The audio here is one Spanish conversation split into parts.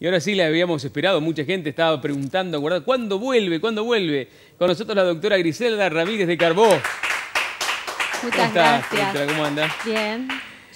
Y ahora sí la habíamos esperado, mucha gente estaba preguntando, ¿cuándo vuelve? ¿Cuándo vuelve? Con nosotros la doctora Griselda Ramírez de Carbó. Muchas ¿Cómo ¿Cómo anda? Bien.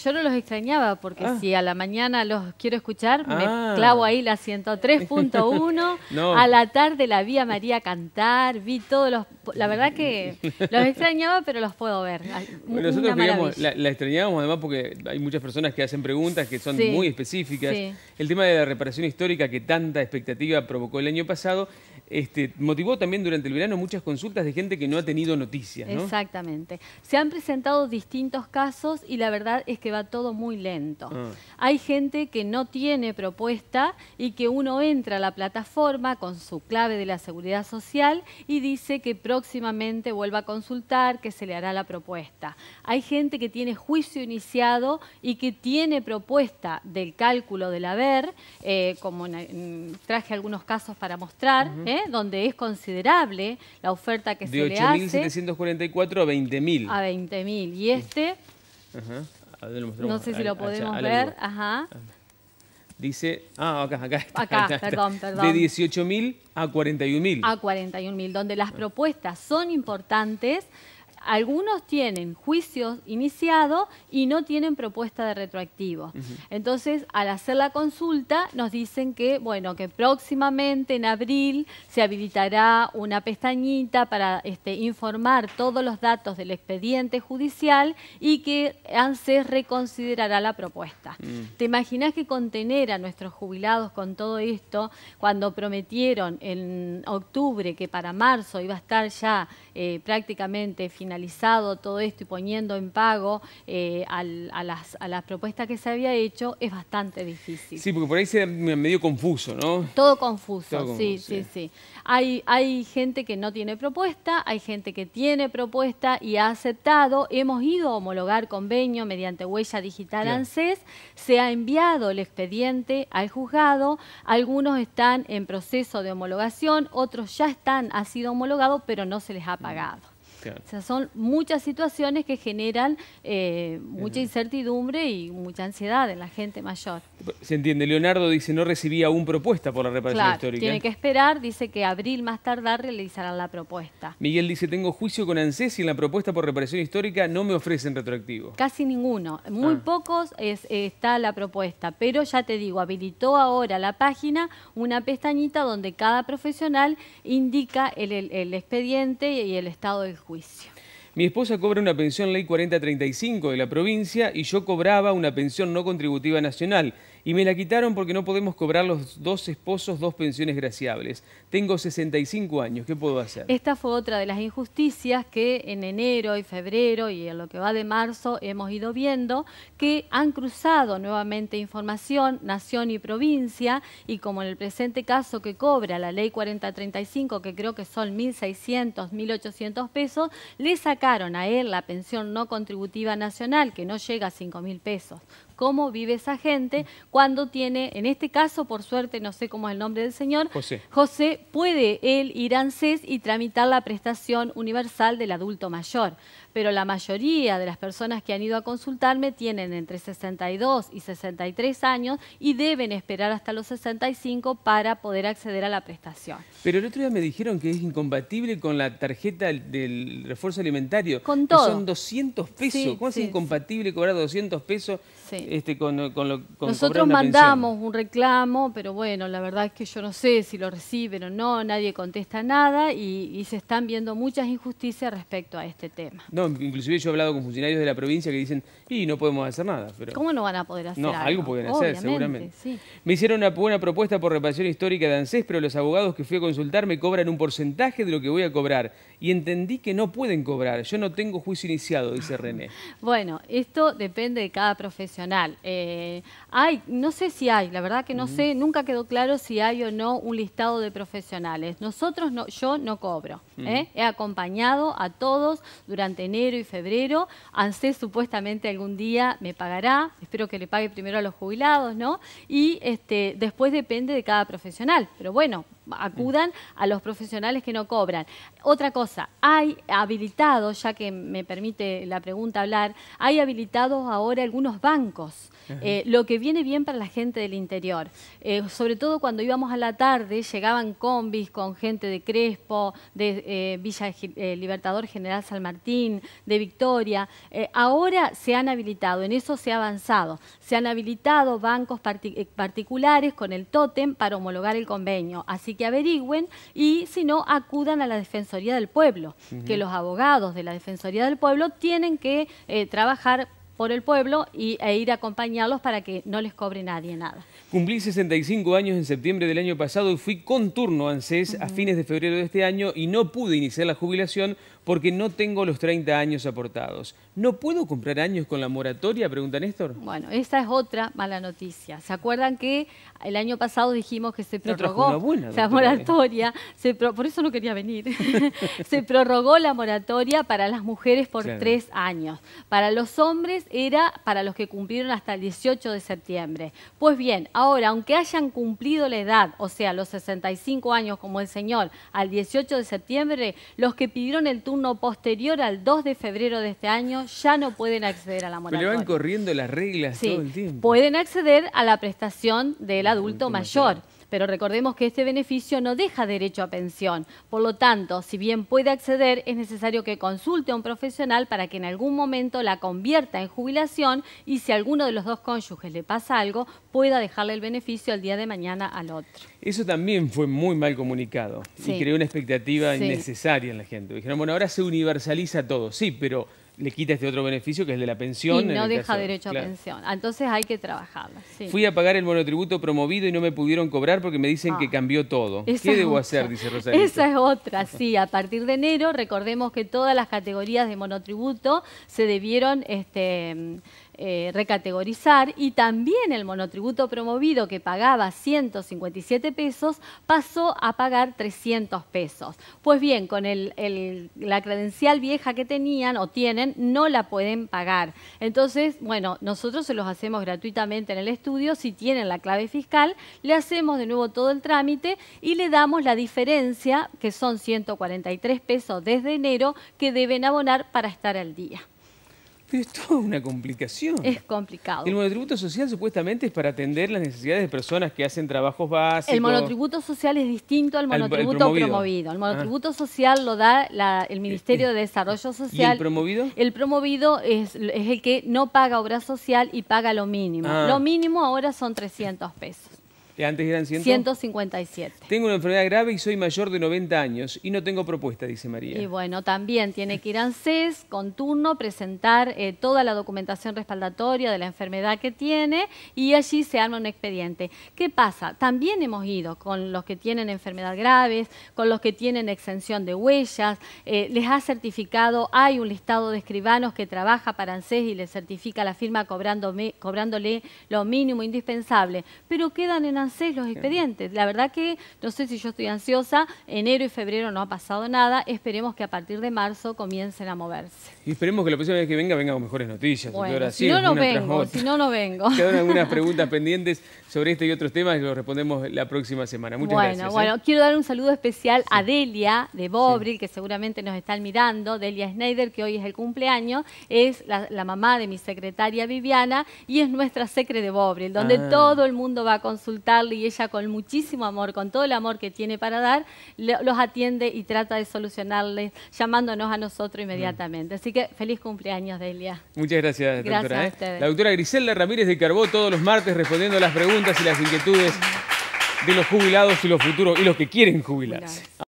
Yo no los extrañaba porque ah. si a la mañana los quiero escuchar, me ah. clavo ahí la 103.1. A la tarde la vi a María cantar, vi todos los... La verdad que los extrañaba, pero los puedo ver. nosotros la, extrañábamos además porque hay muchas personas que hacen preguntas que son muy específicas. El tema de la reparación histórica que tanta expectativa provocó el año pasado este, motivó también durante el verano muchas consultas de gente que no ha tenido noticias. Exactamente. Se han presentado distintos casos y la verdad es que va todo muy lento. Ah. Hay gente que no tiene propuesta y que uno entra a la plataforma con su clave de la seguridad social y dice que próximamente vuelva a consultar, que se le hará la propuesta. Hay gente que tiene juicio iniciado y que tiene propuesta del cálculo del haber, eh, como traje algunos casos para mostrar, ¿eh? donde es considerable la oferta que se le hace. De 8.744 a 20.000. A 20.000. Y este... A ver, no sé si lo podemos ver. Ajá. Ah. Dice, ah, acá, acá. Está, acá, perdón, perdón. De 18.000 a 41.000. A 41.000, donde las propuestas son importantes, algunos tienen juicios iniciados y no tienen propuesta de retroactivo. Entonces, al hacer la consulta, nos dicen que, bueno, que próximamente en abril se habilitará una pestañita para este, informar todos los datos del expediente judicial y que eh, se reconsiderará la propuesta. Mm. ¿Te imaginas que contener a nuestros jubilados con todo esto, cuando prometieron en octubre que para marzo iba a estar ya eh, prácticamente finalizado? analizado todo esto y poniendo en pago eh, a, las, propuestas que se había hecho, es bastante difícil. Sí, porque por ahí se medio confuso, ¿no? Todo confuso, sí, sí, eh. sí, Hay, hay gente que no tiene propuesta, hay gente que tiene propuesta y ha aceptado. Hemos ido a homologar convenio mediante huella digital ANSES, se ha enviado el expediente al juzgado, algunos están en proceso de homologación, otros ya están, ha sido homologado, pero no se les ha pagado. O sea, son muchas situaciones que generan eh, mucha incertidumbre y mucha ansiedad en la gente mayor. Se entiende, Leonardo dice no recibía aún propuesta por la reparación claro, histórica. Tiene que esperar, dice que abril más tardar realizarán la propuesta. Miguel dice, tengo juicio con ANSES y en la propuesta por reparación histórica no me ofrecen retroactivo. Casi ninguno, muy ah. pocos está la propuesta, pero ya te digo, habilitó ahora la página una pestañita donde cada profesional indica el, expediente y el estado de juicio. Mi esposa cobra una pensión ley 4035 de la provincia y yo cobraba una pensión no contributiva nacional y me la quitaron porque no podemos cobrar los dos esposos dos pensiones graciables. Tengo 65 años, ¿qué puedo hacer? Esta fue otra de las injusticias que en enero y febrero y en lo que va de marzo hemos ido viendo que han cruzado nuevamente información, nación y provincia y como en el presente caso que cobra la ley 4035 que creo que son 1.600, 1.800 pesos, le sacaron a él la pensión no contributiva nacional que no llega a 5.000 pesos cómo vive esa gente cuando tiene, en este caso, por suerte, no sé cómo es el nombre del señor, José, José puede él ir a ANSES y tramitar la prestación universal del adulto mayor. Pero la mayoría de las personas que han ido a consultarme tienen entre 62 y 63 años y deben esperar hasta los 65 para poder acceder a la prestación. Pero el otro día me dijeron que es incompatible con la tarjeta del refuerzo alimentario. Con todo. Que son 200 pesos. ¿Cómo es incompatible cobrar 200 pesos? Sí. Este, Nosotros mandamos un reclamo, pero bueno, la verdad es que yo no sé si lo reciben o no, nadie contesta nada y, se están viendo muchas injusticias respecto a este tema. No, inclusive yo he hablado con funcionarios de la provincia que dicen, y no podemos hacer nada. ¿Cómo no van a poder hacer no, algo? pueden hacer, seguramente. Me hicieron una buena propuesta por reparación histórica de ANSES, pero los abogados que fui a consultar me cobran un porcentaje de lo que voy a cobrar y entendí que no pueden cobrar. Yo no tengo juicio iniciado, dice René. bueno, esto depende de cada profesional eh, hay, no sé si hay, la verdad que no sé, nunca quedó claro si hay o no un listado de profesionales. Nosotros, no, yo no cobro. ¿eh? He acompañado a todos durante enero y febrero. ANSES supuestamente algún día me pagará, espero que le pague primero a los jubilados, ¿no? Y este, después depende de cada profesional. Pero bueno, acudan a los profesionales que no cobran. Otra cosa, hay habilitados, ya que me permite la pregunta hablar, hay habilitados ahora algunos bancos eh, lo que viene bien para la gente del interior. Eh, sobre todo cuando íbamos a la tarde, llegaban combis con gente de Crespo, de eh, Villa Libertador General San Martín, de Victoria. ahora se han habilitado, en eso se ha avanzado. Se han habilitado bancos particulares con el tótem para homologar el convenio. Así que averigüen y si no, acudan a la Defensoría del Pueblo, que los abogados de la Defensoría del Pueblo tienen que trabajar por el pueblo y, e ir a acompañarlos para que no les cobre nadie nada. Cumplí 65 años en septiembre del año pasado y fui con turno ANSES a fines de febrero de este año y no pude iniciar la jubilación porque no tengo los 30 años aportados. ¿No puedo comprar años con la moratoria? Pregunta Néstor. Bueno, esa es otra mala noticia. ¿Se acuerdan que el año pasado dijimos que se prorrogó la ¿eh? moratoria? Se por eso no quería venir. se prorrogó la moratoria para las mujeres por tres años. Para los hombres era para los que cumplieron hasta el 18 de septiembre. Pues bien, ahora, aunque hayan cumplido la edad, o sea, los 65 años como el señor, al 18 de septiembre, los que pidieron el turno uno posterior al 2 de febrero de este año ya no pueden acceder a la moratoria. Pero van corriendo las reglas todo el tiempo. Pueden acceder a la prestación del adulto, mayor pero recordemos que este beneficio no deja derecho a pensión. Por lo tanto, si bien puede acceder, es necesario que consulte a un profesional para que en algún momento la convierta en jubilación y si a alguno de los dos cónyuges le pasa algo, pueda dejarle el beneficio al día de mañana al otro. Eso también fue muy mal comunicado y creó una expectativa innecesaria en la gente. Dijeron, bueno, ahora se universaliza todo. Sí, pero le quita este otro beneficio que es de la pensión. Y no deja derecho a pensión. Ah, entonces hay que trabajarla. Fui a pagar el monotributo promovido y no me pudieron cobrar porque me dicen que ah. cambió todo. ¿Qué debo hacer? Dice Rosario. Esa es otra, sí. A partir de enero, recordemos que todas las categorías de monotributo se debieron este, eh, recategorizar y también el monotributo promovido que pagaba 157 pesos pasó a pagar 300 pesos. Pues bien, con la credencial vieja que tenían o tienen, no la pueden pagar. Entonces, bueno, nosotros se los hacemos gratuitamente en el estudio. Si tienen la clave fiscal, le hacemos de nuevo todo el trámite y le damos la diferencia, que son 143 pesos desde enero, que deben abonar para estar al día. Pero es toda una complicación. Es complicado. El monotributo social supuestamente es para atender las necesidades de personas que hacen trabajos básicos. El monotributo social es distinto al monotributo promovido. El ah. monotributo social lo da el Ministerio eh, eh. de Desarrollo Social. ¿Y el promovido? El promovido es, el que no paga obra social y paga lo mínimo. Ah. Lo mínimo ahora son 300 pesos. ¿Y Antes eran 157. Tengo una enfermedad grave y soy mayor de 90 años y no tengo propuesta, dice María. Y bueno, también tiene que ir a ANSES con turno, presentar eh, toda la documentación respaldatoria de la enfermedad que tiene y allí se arma un expediente. ¿Qué pasa? También hemos ido con los que tienen enfermedad graves, con los que tienen exención de huellas, eh, les ha certificado, hay un listado de escribanos que trabaja para ANSES e y les certifica la firma cobrándole lo mínimo indispensable, pero quedan en ANSES los expedientes. La verdad que no sé si yo estoy ansiosa, enero y febrero no ha pasado nada, esperemos que a partir de marzo comiencen a moverse. Y esperemos que la próxima vez que venga venga con mejores noticias, bueno, Si, no, no vengo, si no, no vengo. Quedan algunas preguntas pendientes sobre este y otros temas y los respondemos la próxima semana. Muchas gracias. Bueno, ¿eh? bueno, quiero dar un saludo especial a Delia de Bobril, que seguramente nos están mirando, Delia Schneider, que hoy es el cumpleaños, es la, mamá de mi secretaria Viviana y es nuestra secre de Bobril, donde ah. todo el mundo va a consultar y ella con muchísimo amor, con todo el amor que tiene para dar, los atiende y trata de solucionarles llamándonos a nosotros inmediatamente. Así que feliz cumpleaños, Delia. Muchas gracias, ¿eh? La doctora Griselda Ramírez de Carbó todos los martes respondiendo las preguntas y las inquietudes de los jubilados y los futuros y los que quieren jubilarse.